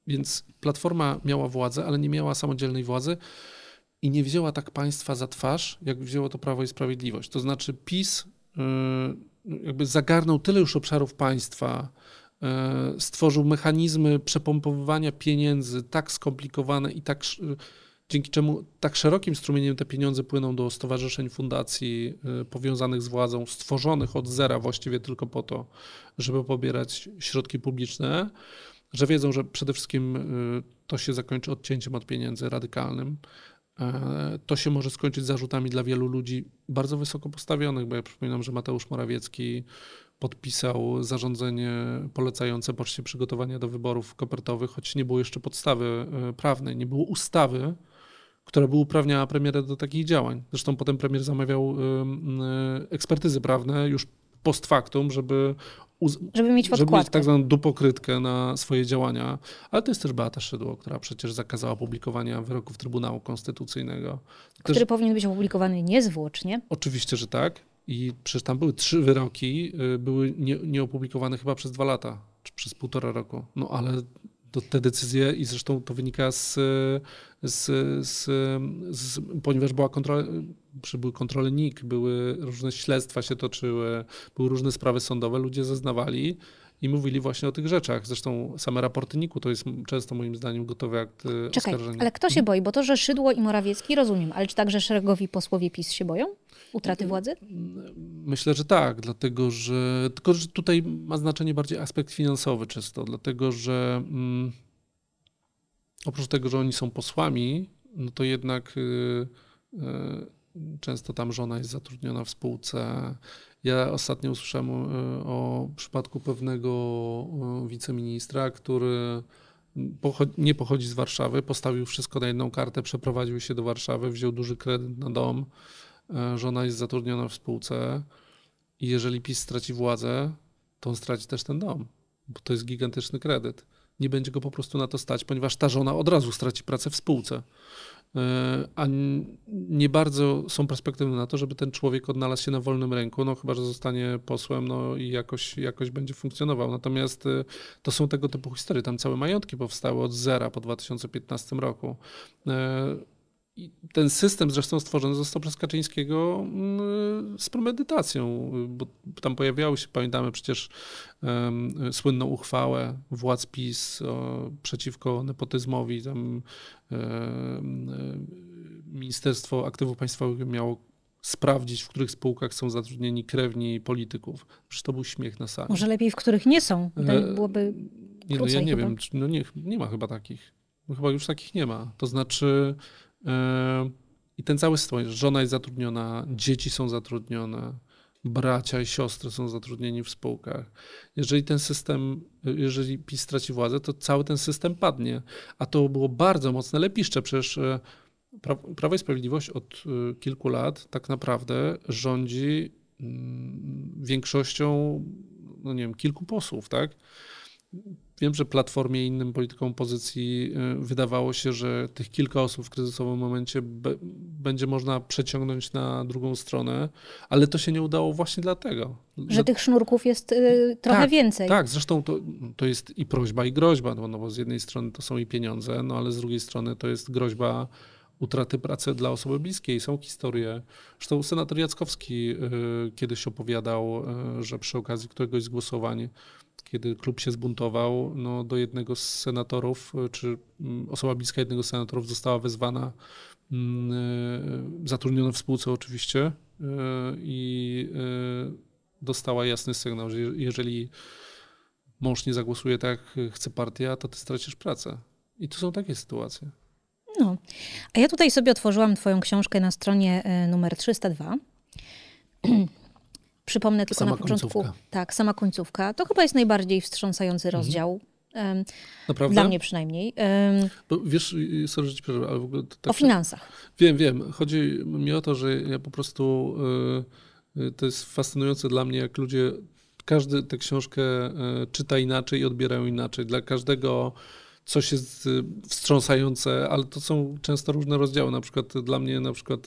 więc Platforma miała władzę, ale nie miała samodzielnej władzy i nie wzięła tak państwa za twarz, jak wzięło to Prawo i Sprawiedliwość. To znaczy PiS e, jakby zagarnął tyle już obszarów państwa, e, stworzył mechanizmy przepompowywania pieniędzy tak skomplikowane i tak dzięki czemu tak szerokim strumieniem te pieniądze płyną do stowarzyszeń, fundacji e, powiązanych z władzą, stworzonych od zera właściwie tylko po to, żeby pobierać środki publiczne, że wiedzą, że przede wszystkim to się zakończy odcięciem od pieniędzy radykalnym, E, to się może skończyć zarzutami dla wielu ludzi bardzo wysoko postawionych, bo ja przypominam, że Mateusz Morawiecki podpisał zarządzenie polecające poczcie przygotowania do wyborów kopertowych, choć nie było jeszcze podstawy e, prawnej, nie było ustawy, która by uprawniała premiera do takich działań. Zresztą potem premier zamawiał e, ekspertyzy prawne już post factum, żeby żeby mieć podkładkę. Żeby mieć tak zwaną dupokrytkę na swoje działania. Ale to jest też Beata Szydło, która przecież zakazała publikowania wyroków Trybunału Konstytucyjnego. Też... Który powinien być opublikowany niezwłocznie. Oczywiście, że tak. I przecież tam były trzy wyroki, y, były nie, nieopublikowane chyba przez dwa lata, czy przez półtora roku. No ale to te decyzje i zresztą to wynika z, y, z, z, z ponieważ była kontrola były kontrole NIK, były różne śledztwa się toczyły, były różne sprawy sądowe, ludzie zeznawali i mówili właśnie o tych rzeczach. Zresztą same raporty NIK-u to jest często moim zdaniem gotowy akt e, Czekaj, oskarżenia. ale kto się mhm. boi? Bo to, że Szydło i Morawiecki rozumiem, ale czy także szeregowi posłowie PiS się boją? Utraty mm, władzy? Mm, myślę, że tak, dlatego że. Tylko, że tutaj ma znaczenie bardziej aspekt finansowy czysto, dlatego że mm, oprócz tego, że oni są posłami, no to jednak. Yy, yy, Często tam żona jest zatrudniona w spółce. Ja ostatnio usłyszałem e, o przypadku pewnego e, wiceministra, który nie pochodzi z Warszawy, postawił wszystko na jedną kartę, przeprowadził się do Warszawy, wziął duży kredyt na dom. E, żona jest zatrudniona w spółce i jeżeli PiS straci władzę, to on straci też ten dom, bo to jest gigantyczny kredyt. Nie będzie go po prostu na to stać, ponieważ ta żona od razu straci pracę w spółce. E, a nie bardzo są perspektywy na to, żeby ten człowiek odnalazł się na wolnym rynku, no chyba, że zostanie posłem no i jakoś, jakoś będzie funkcjonował. Natomiast e, to są tego typu historie. Tam całe majątki powstały od zera po 2015 roku. E, i ten system zresztą stworzony został przez Kaczyńskiego mm, z premedytacją, bo tam pojawiały się, pamiętamy przecież um, słynną uchwałę władz PiS o, przeciwko nepotyzmowi. Tam um, Ministerstwo Aktywów Państwowych miało sprawdzić, w których spółkach są zatrudnieni krewni polityków. Przecież to był śmiech na sali. Może lepiej, w których nie są. E, byłoby nie, no ja nie chyba. wiem, no nie, nie ma chyba takich. chyba już takich nie ma. To znaczy, Yy, I ten cały sytuacja, żona jest zatrudniona, dzieci są zatrudnione, bracia i siostry są zatrudnieni w spółkach. Jeżeli ten system, jeżeli PiS straci władzę, to cały ten system padnie. A to było bardzo mocne lepiszcze. Przecież e, Prawo i Sprawiedliwość od e, kilku lat tak naprawdę rządzi mm, większością, no nie wiem, kilku posłów, tak? Wiem, że Platformie i innym politykom opozycji y, wydawało się, że tych kilka osób w kryzysowym momencie be, będzie można przeciągnąć na drugą stronę, ale to się nie udało właśnie dlatego. Że, że tych sznurków jest y, trochę tak, więcej. Tak, zresztą to, to jest i prośba, i groźba, no, no bo z jednej strony to są i pieniądze, no ale z drugiej strony to jest groźba utraty pracy dla osoby bliskiej. Są historie. Zresztą senator Jackowski y, kiedyś opowiadał, y, że przy okazji któregoś z głosowań kiedy klub się zbuntował, no, do jednego z senatorów, e, czy mm, osoba bliska jednego z senatorów została wezwana, mm, e, zatrudniona w spółce oczywiście e, i dostała jasny sygnał, że jeżeli mąż nie zagłosuje tak, jak chce partia, to ty stracisz pracę. I to są takie sytuacje. No, a ja tutaj sobie otworzyłam twoją książkę na stronie numer 302. *clears throat* Przypomnę tylko sama na początku. Końcówka. Tak, sama końcówka. To chyba jest najbardziej wstrząsający mhm. rozdział. Naprawdę? Dla mnie przynajmniej. Bo wiesz, y, y, sorry, że ale w ogóle... Tak o finansach. Wiem, wiem. Chodzi mi o to, że ja po prostu... Y, to jest fascynujące dla mnie, jak ludzie... Każdy tę książkę czyta inaczej i odbierają inaczej. Dla każdego coś jest wstrząsające, ale to są często różne rozdziały. Na przykład dla mnie na przykład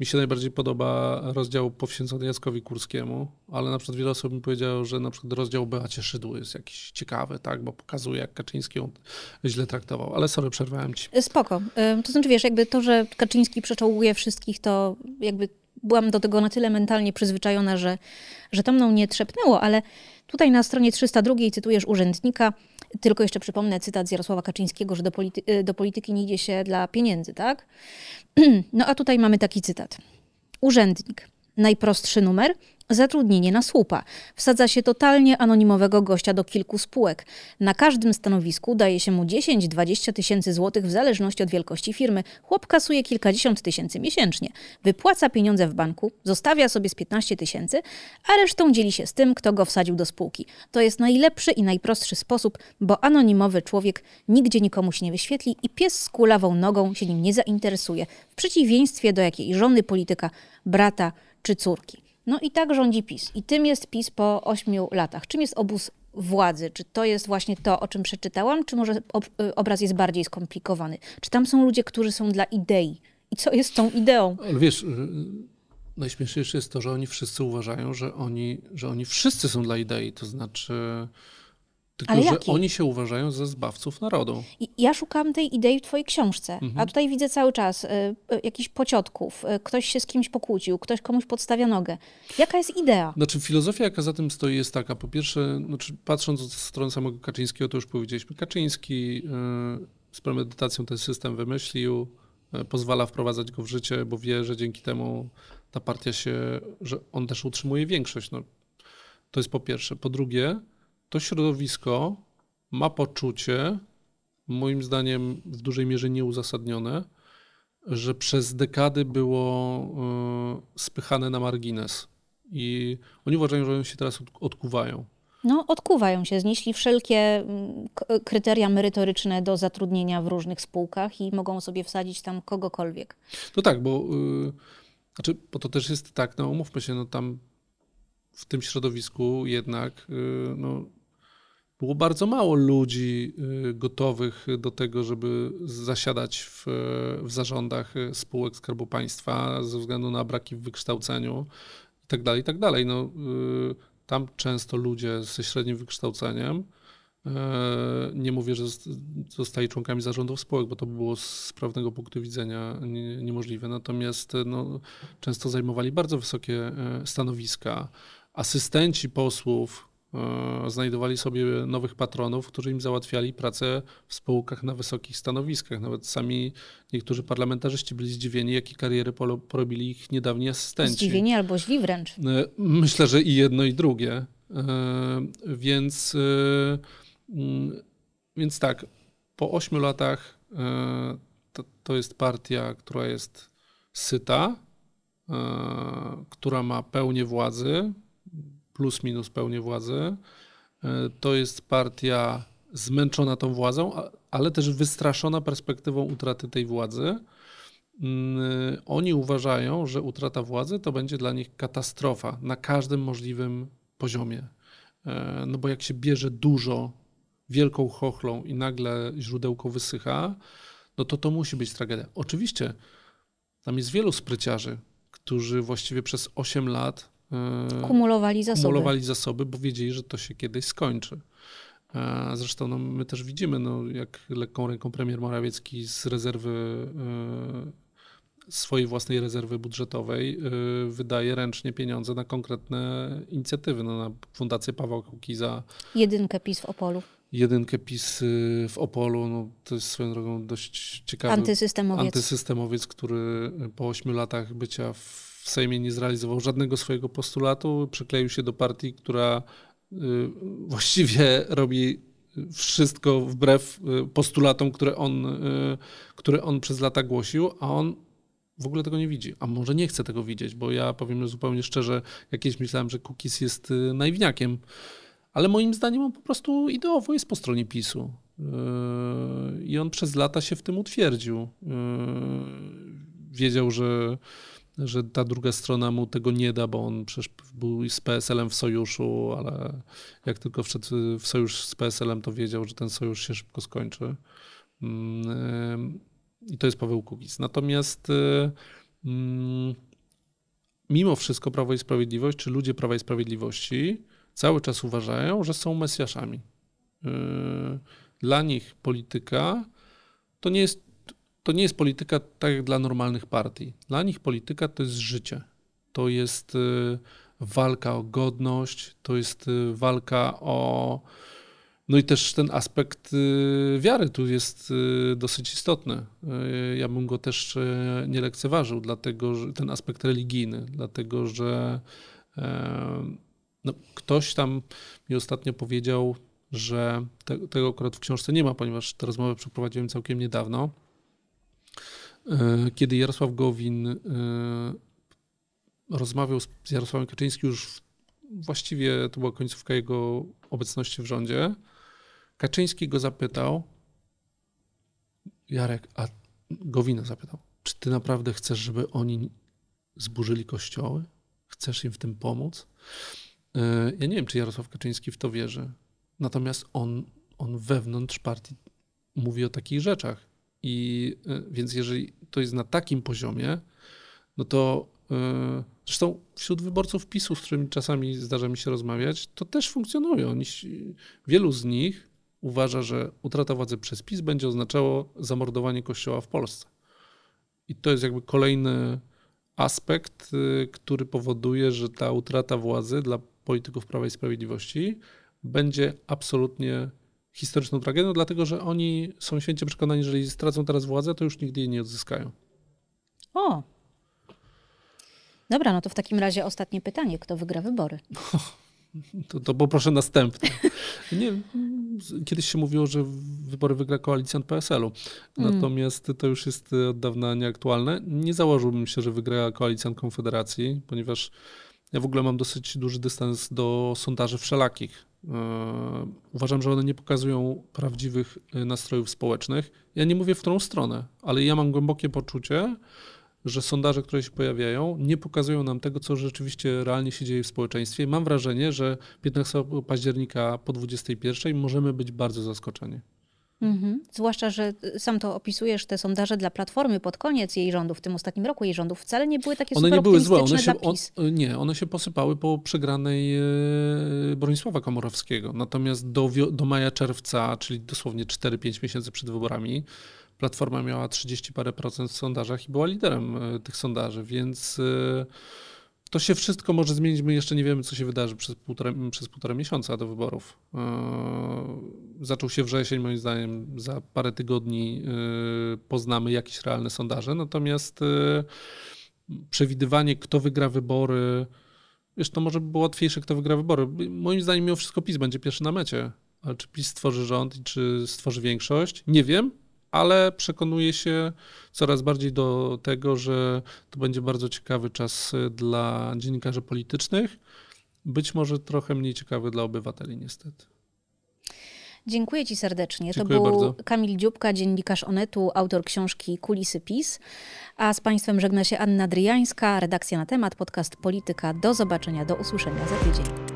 mi się najbardziej podoba rozdział poświęcony Jackowi Kurskiemu, ale na przykład wiele osób mi powiedziało, że na przykład rozdział Beacie Szydły jest jakiś ciekawy, tak, bo pokazuje, jak Kaczyński ją źle traktował. Ale sorry, przerwałem ci. Spoko. To znaczy, wiesz, jakby to, że Kaczyński przeczołuje wszystkich, to jakby byłam do tego na tyle mentalnie przyzwyczajona, że, że to mną nie trzepnęło, ale tutaj na stronie 302 cytujesz urzędnika, tylko jeszcze przypomnę cytat z Jarosława Kaczyńskiego, że do, polity y, do polityki nie idzie się dla pieniędzy, tak? *clears throat* No a tutaj mamy taki cytat. Urzędnik. Najprostszy numer – Zatrudnienie na słupa. Wsadza się totalnie anonimowego gościa do kilku spółek. Na każdym stanowisku daje się mu 10-20 tysięcy złotych w zależności od wielkości firmy. Chłop kasuje kilkadziesiąt tysięcy miesięcznie. Wypłaca pieniądze w banku, zostawia sobie z 15 tysięcy, a resztą dzieli się z tym, kto go wsadził do spółki. To jest najlepszy i najprostszy sposób, bo anonimowy człowiek nigdzie nikomu się nie wyświetli i pies z kulawą nogą się nim nie zainteresuje. W przeciwieństwie do jakiej żony polityka, brata czy córki. No i tak rządzi PiS. I tym jest PiS po ośmiu latach. Czym jest obóz władzy? Czy to jest właśnie to, o czym przeczytałam, czy może ob y, obraz jest bardziej skomplikowany? Czy tam są ludzie, którzy są dla idei? I co jest tą ideą? Ale wiesz, y, najśmieszniejsze jest to, że oni wszyscy uważają, że oni, że oni wszyscy są dla idei. To znaczy tylko, Ale że oni się uważają za zbawców narodu. ja szukam tej idei w twojej książce, mhm. a tutaj widzę cały czas y, y, jakichś pociotków, y, ktoś się z kimś pokłócił, ktoś komuś podstawia nogę. Jaka jest idea? Znaczy filozofia, jaka za tym stoi jest taka, po pierwsze, znaczy, patrząc od strony samego Kaczyńskiego, to już powiedzieliśmy, Kaczyński y, z premedytacją ten system wymyślił, y, pozwala wprowadzać go w życie, bo wie, że dzięki temu ta partia się, że on też utrzymuje większość. No, to jest po pierwsze. Po drugie, to środowisko ma poczucie, moim zdaniem w dużej mierze nieuzasadnione, że przez dekady było e, spychane na margines. I oni uważają, że oni się teraz odkuwają. No, odkuwają się, znieśli wszelkie mm, kryteria merytoryczne do zatrudnienia w różnych spółkach i mogą sobie wsadzić tam kogokolwiek. No tak, bo, yy, znaczy, bo to też jest tak, no umówmy się, no tam w tym środowisku jednak yy, no, było bardzo mało ludzi y, gotowych do tego, żeby zasiadać w, w zarządach y, spółek Skarbu Państwa ze względu na braki w wykształceniu itd. Tak itd. Tak no, y, tam często ludzie ze średnim wykształceniem, nie mówię, że zostali członkami zarządów spółek, bo to było z prawnego punktu widzenia niemożliwe. Natomiast no, często zajmowali bardzo wysokie stanowiska. Asystenci posłów, E, znajdowali sobie nowych patronów, którzy im załatwiali pracę w spółkach na wysokich stanowiskach. Nawet sami niektórzy parlamentarzyści byli zdziwieni, jakie kariery porobili ich niedawni asystenci. Zdziwieni albo źli wręcz. E, myślę, że i jedno, i drugie. E, więc, mm, więc tak, po ośmiu latach to, to jest partia, która jest syta, która ma pełnię władzy, plus minus pełnię władzy. E, to jest partia zmęczona tą władzą, ale też wystraszona perspektywą utraty tej władzy. Mm, e, oni uważają, że utrata władzy to będzie dla nich katastrofa na każdym możliwym poziomie. E, no bo jak się bierze dużo wielką chochlą i nagle źródełko wysycha, no to to musi być tragedia. Oczywiście tam jest wielu spryciarzy, którzy właściwie przez 8 lat Mm, kumulowali zasoby. kumulowali zasoby, bo wiedzieli, że to się kiedyś skończy. A e, zresztą no, my też widzimy, no, jak lekką ręką premier Morawiecki z rezerwy e, swojej własnej rezerwy budżetowej e, wydaje ręcznie pieniądze na konkretne inicjatywy, no, na Fundację Pawła Kukiza. Jedynkę PiS w Opolu. Jedynkę PiS w Opolu, no, to jest swoją drogą dość ciekawy antysystemowiec, antysystemowiec który po ośmiu latach bycia w w Sejmie nie zrealizował żadnego swojego postulatu, przykleił się do partii, która y, właściwie robi wszystko wbrew y, postulatom, które on, y, które on przez lata głosił, a on w ogóle tego nie widzi. A może nie chce tego widzieć, bo ja powiem zupełnie szczerze, jakieś myślałem, że Kukis jest naiwniakiem, ale moim zdaniem on po prostu ideowo jest po stronie PiSu. I on przez lata się w tym utwierdził. Wiedział, że że ta druga strona mu tego nie da, bo on przecież był z PSL-em w sojuszu, ale jak tylko wszedł w sojusz z PSL-em, to wiedział, że ten sojusz się szybko skończy. Mm, y, I to jest Paweł Kukiz. Natomiast y, mm, mimo wszystko Prawo i Sprawiedliwość, czy ludzie Prawa i Sprawiedliwości cały czas uważają, że są mesjaszami. Y, dla nich polityka to nie jest to nie jest polityka tak jak dla normalnych partii. Dla nich polityka to jest życie. To jest y, walka o godność, to jest y, walka o. No i też ten aspekt y, wiary tu jest dosyć istotny. Ja bym go też nie lekceważył, dlatego że ten aspekt religijny, dlatego że e, no, ktoś tam mi ostatnio powiedział, że te, tego akurat w książce nie ma, ponieważ tę rozmowę przeprowadziłem całkiem niedawno E, kiedy Jarosław Gowin e, rozmawiał z Jarosławem Kaczyńskim już właściwie to była końcówka jego obecności w rządzie, Kaczyński go zapytał, Jarek, a Gowina zapytał, czy ty naprawdę chcesz, żeby oni zburzyli kościoły? Chcesz im w tym pomóc? E, ja nie wiem, czy Jarosław Kaczyński w to wierzy. Natomiast on, on wewnątrz partii mówi o takich rzeczach. I e, więc jeżeli to jest na takim poziomie, no to e, zresztą wśród wyborców PiSu, z którymi czasami zdarza mi się rozmawiać, to też funkcjonuje. Oni, wielu z nich uważa, że utrata władzy przez PiS będzie oznaczało zamordowanie kościoła w Polsce. I to jest jakby kolejny aspekt, e, który powoduje, że ta utrata władzy dla polityków Prawa i Sprawiedliwości będzie absolutnie historyczną tragedią, no dlatego że oni są święcie przekonani, że jeżeli stracą teraz władzę, to już nigdy jej nie odzyskają. O! Dobra, no to w takim razie ostatnie pytanie. Kto wygra wybory? *laughs* To, to poproszę następne. *laughs* Nie, kiedyś się mówiło, że wybory wygra koalicjant PSL-u. Hmm. Natomiast mm. to już jest od dawna nieaktualne. Nie założyłbym się, że wygra koalicjant Konfederacji, ponieważ ja w ogóle mam dosyć duży dystans do sondaży wszelakich. E, uważam, że one nie pokazują prawdziwych e, nastrojów społecznych. Ja nie mówię w którą stronę, ale ja mam głębokie poczucie, że sondaże, które się pojawiają, nie pokazują nam tego, co rzeczywiście realnie się dzieje w społeczeństwie. Mam wrażenie, że 15 października po 21 możemy być bardzo zaskoczeni. Mhm. Zwłaszcza, że y, sam to opisujesz, te sondaże dla Platformy pod koniec jej rządów, w tym ostatnim roku jej rządów, wcale nie były takie one super nie były złe, one się, on, Nie, one się posypały po przegranej e, Bronisława Komorowskiego. Natomiast do, do maja, czerwca, czyli dosłownie 4-5 miesięcy przed wyborami, Platforma miała 30 parę procent w sondażach i była liderem e, tych sondaży, więc... E, to się wszystko może zmienić. My jeszcze nie wiemy, co się wydarzy przez półtora, przez półtora miesiąca do wyborów. Yy, zaczął się wrzesień, moim zdaniem, za parę tygodni yy, poznamy jakieś realne sondaże. Natomiast yy, przewidywanie, kto wygra wybory, jeszcze to może by było łatwiejsze, kto wygra wybory. Moim zdaniem, mimo wszystko PiS będzie pierwszy na mecie. Ale czy PiS stworzy rząd i czy stworzy większość? Nie wiem, ale przekonuję się coraz bardziej do tego, że to będzie bardzo ciekawy czas y, dla dziennikarzy politycznych, być może trochę mniej ciekawy dla obywateli, niestety. Dziękuję Ci serdecznie. Dziękuję to był bardzo. Kamil Dziubka, dziennikarz Onetu, autor książki Kulisy PiS. A z Państwem żegna się Anna Dryjańska, redakcja na temat, podcast Polityka. Do zobaczenia, do usłyszenia za tydzień.